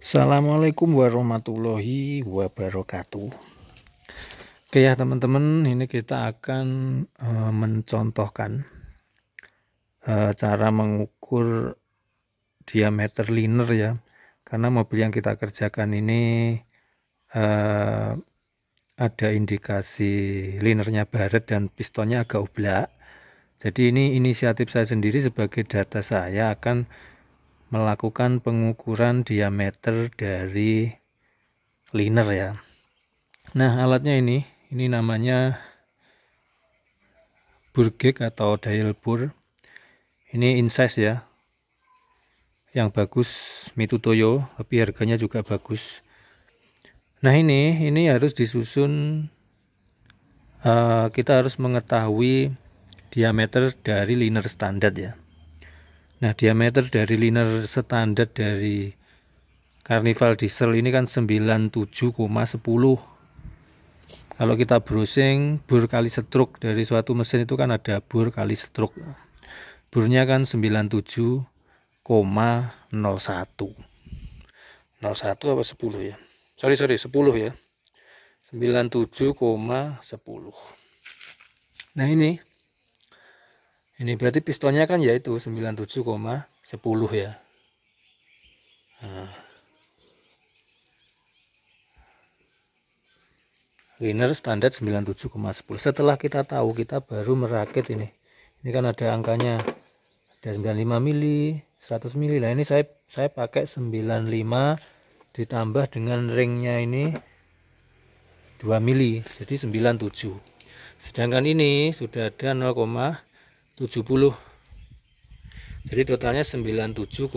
Assalamualaikum warahmatullahi wabarakatuh. Oke ya teman-teman, ini kita akan uh, mencontohkan uh, cara mengukur diameter liner ya. Karena mobil yang kita kerjakan ini uh, ada indikasi linernya baret dan pistonnya agak oblak. Jadi ini inisiatif saya sendiri sebagai data saya akan melakukan pengukuran diameter dari liner ya. Nah, alatnya ini, ini namanya burgek atau dial bur. Ini incise ya. Yang bagus Mitutoyo, tapi harganya juga bagus. Nah, ini ini harus disusun uh, kita harus mengetahui diameter dari liner standar ya. Nah diameter dari liner standar dari Carnival diesel ini kan 97,10 kalau kita browsing bur kali stroke dari suatu mesin itu kan ada bur kali stroke burnya kan 97,01 01 apa 10 ya sorry sorry 10 ya 97,10 nah ini ini berarti pistonnya kan yaitu 97,10 ya nah. winner standar 97,10 setelah kita tahu kita baru merakit ini ini kan ada angkanya ada 95 mili 100 mili nah ini saya saya pakai 95 ditambah dengan ringnya ini 2 mili jadi 97 sedangkan ini sudah ada 0,5 70 jadi totalnya 97,70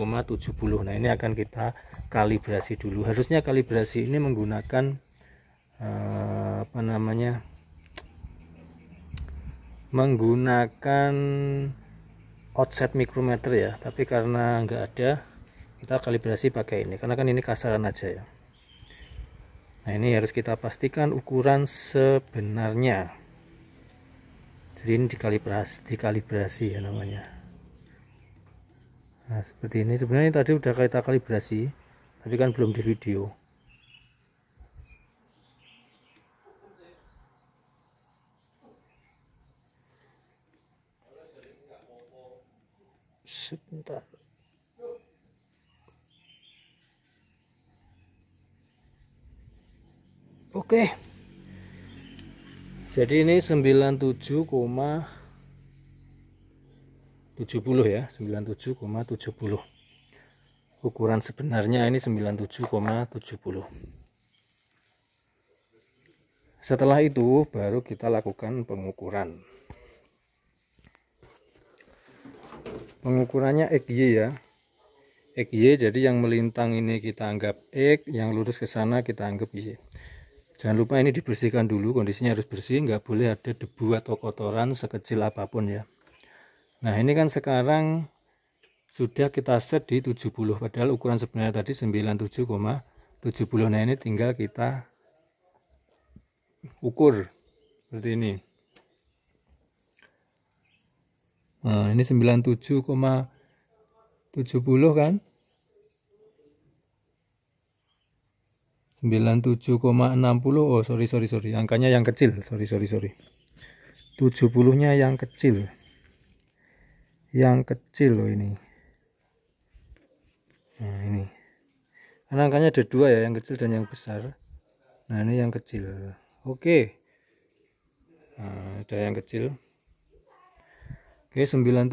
nah ini akan kita kalibrasi dulu harusnya kalibrasi ini menggunakan eh, apa namanya menggunakan offset mikrometer ya tapi karena nggak ada kita kalibrasi pakai ini karena kan ini kasaran aja ya Nah ini harus kita pastikan ukuran sebenarnya screen dikalibrasi dikalibrasi ya namanya nah seperti ini sebenarnya tadi udah kita kalibrasi tapi kan belum di video sebentar oke okay jadi ini 97,70 ya 97,70 ukuran sebenarnya ini 97,70 setelah itu baru kita lakukan pengukuran. Pengukurannya XY ya. XY jadi yang melintang ini kita anggap X, yang lurus ke sana kita anggap Y jangan lupa ini dibersihkan dulu kondisinya harus bersih nggak boleh ada debu atau kotoran sekecil apapun ya nah ini kan sekarang sudah kita set di 70 padahal ukuran sebenarnya tadi 97,70 nah ini tinggal kita ukur seperti ini nah ini 97,70 kan 97,60 oh sorry sorry sorry angkanya yang kecil sorry sorry sorry 70 nya yang kecil yang kecil loh ini nah ini karena angkanya ada dua ya yang kecil dan yang besar nah ini yang kecil oke nah, ada yang kecil oke 97,70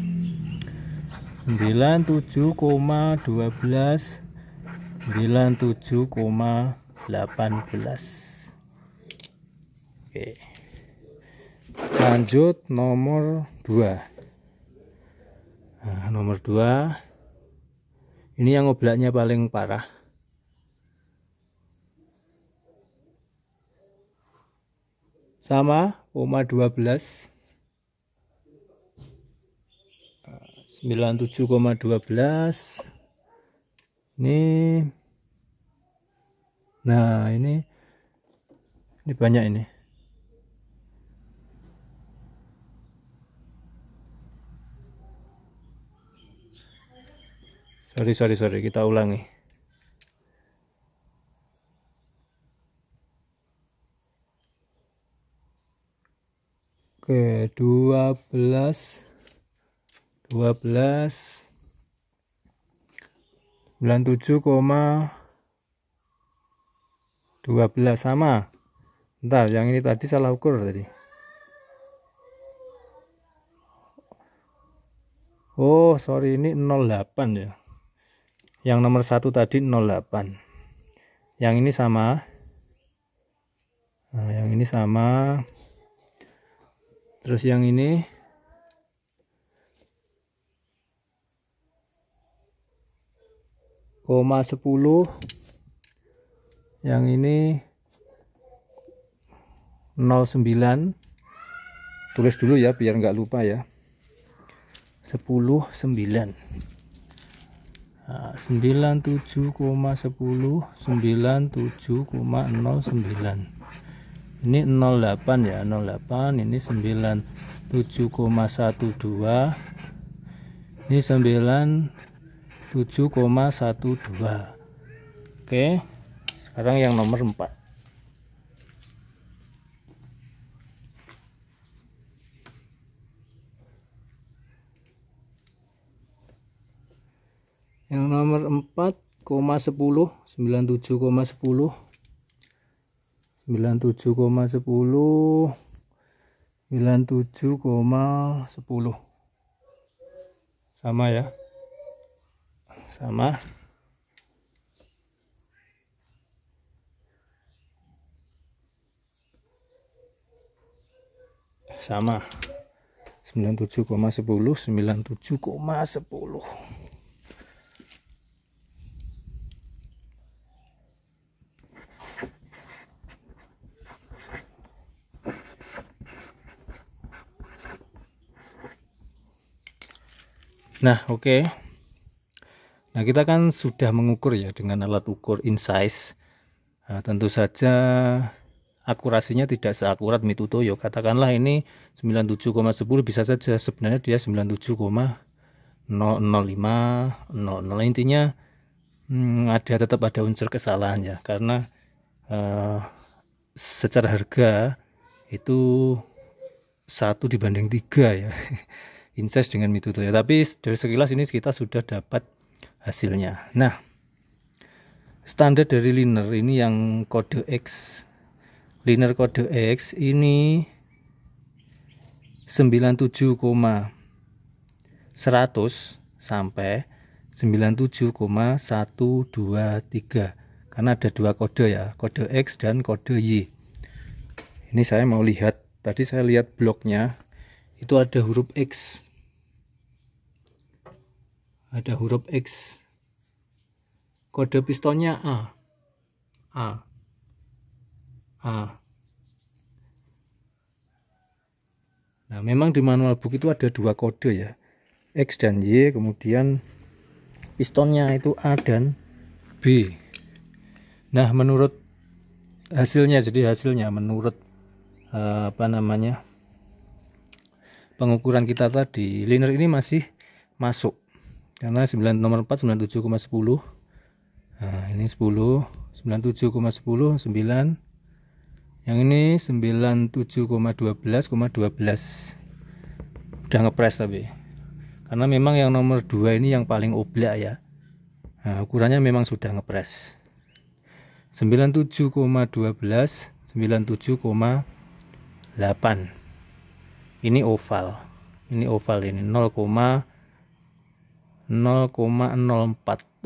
Oke lanjut nomor 2 nah, nomor 2 ini yang oblaknya paling parah sama koma 12 97,12 ini nah ini ini banyak ini sorry sorry sorry kita ulangi oke 12 12 97, 12 sama ntar yang ini tadi salah ukur tadi oh sorry ini 08 ya yang nomor satu tadi 08 yang ini sama nah, yang ini sama terus yang ini koma 10 yang ini 09 tulis dulu ya biar nggak lupa ya 10 9 97,10 97,09 ini 08 ya 08 ini 97,12 ini 9 7,12 oke sekarang yang nomor 4 yang nomor 4,10 97,10 97,10 97,10 sama ya sama sama 97,10 97,10 Nah, oke. Okay. Nah kita kan sudah mengukur ya dengan alat ukur insize. Nah, tentu saja akurasinya tidak seakurat Mitutoyo. Ya, katakanlah ini 97,10 bisa saja sebenarnya dia 97,005 intinya hmm, ada tetap ada unsur kesalahan ya karena uh, secara harga itu satu dibanding tiga ya incest dengan Mitutoyo. Ya. Tapi dari sekilas ini kita sudah dapat hasilnya. Nah, standar dari Liner ini yang kode X. Liner kode X ini 97,100 sampai 97,123 karena ada dua kode ya kode X dan kode Y ini saya mau lihat tadi saya lihat bloknya itu ada huruf X ada huruf X kode pistonnya A A A Nah, memang di manual book itu ada dua kode ya. X dan Y, kemudian pistonnya itu A dan B. Nah, menurut hasilnya jadi hasilnya menurut eh, apa namanya? pengukuran kita tadi, liner ini masih masuk karena 9 nomor 4 97,10 nah ini 10 97,10 9 yang ini 97,12,12 udah ngepres tapi karena memang yang nomor 2 ini yang paling oblak ya nah, ukurannya memang sudah ngepres 97,12 97,8 ini oval ini oval ini 0, 0,04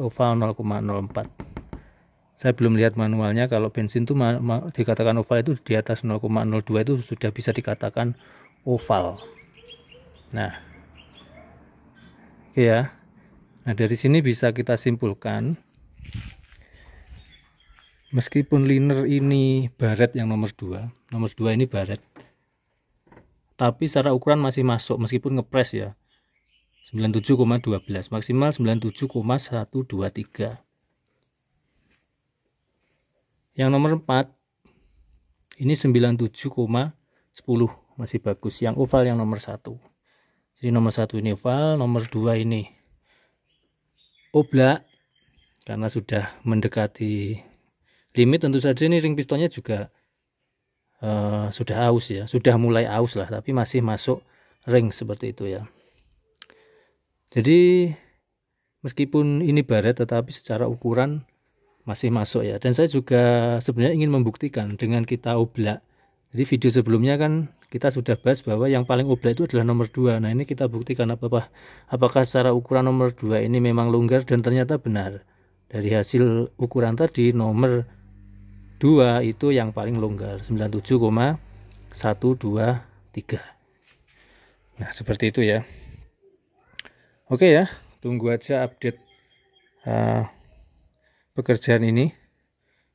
oval 0,04 saya belum lihat manualnya kalau bensin itu dikatakan oval itu di atas 0,02 itu sudah bisa dikatakan oval nah oke ya nah dari sini bisa kita simpulkan meskipun liner ini baret yang nomor 2 nomor 2 ini baret tapi secara ukuran masih masuk meskipun ngepres ya 97,12 maksimal 97,123 yang nomor 4 ini 97,10 masih bagus yang oval yang nomor 1 jadi nomor 1 ini oval nomor 2 ini oblak karena sudah mendekati limit tentu saja ini ring pistonnya juga uh, sudah aus ya sudah mulai aus lah tapi masih masuk ring seperti itu ya jadi meskipun ini baret tetapi secara ukuran masih masuk ya. Dan saya juga sebenarnya ingin membuktikan dengan kita oblak. Jadi video sebelumnya kan kita sudah bahas bahwa yang paling oblak itu adalah nomor 2. Nah, ini kita buktikan apa apa. apakah secara ukuran nomor 2 ini memang longgar dan ternyata benar. Dari hasil ukuran tadi nomor 2 itu yang paling longgar 97,123. Nah, seperti itu ya. Oke ya, tunggu aja update uh, pekerjaan ini.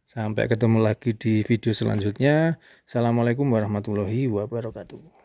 Sampai ketemu lagi di video selanjutnya. Assalamualaikum warahmatullahi wabarakatuh.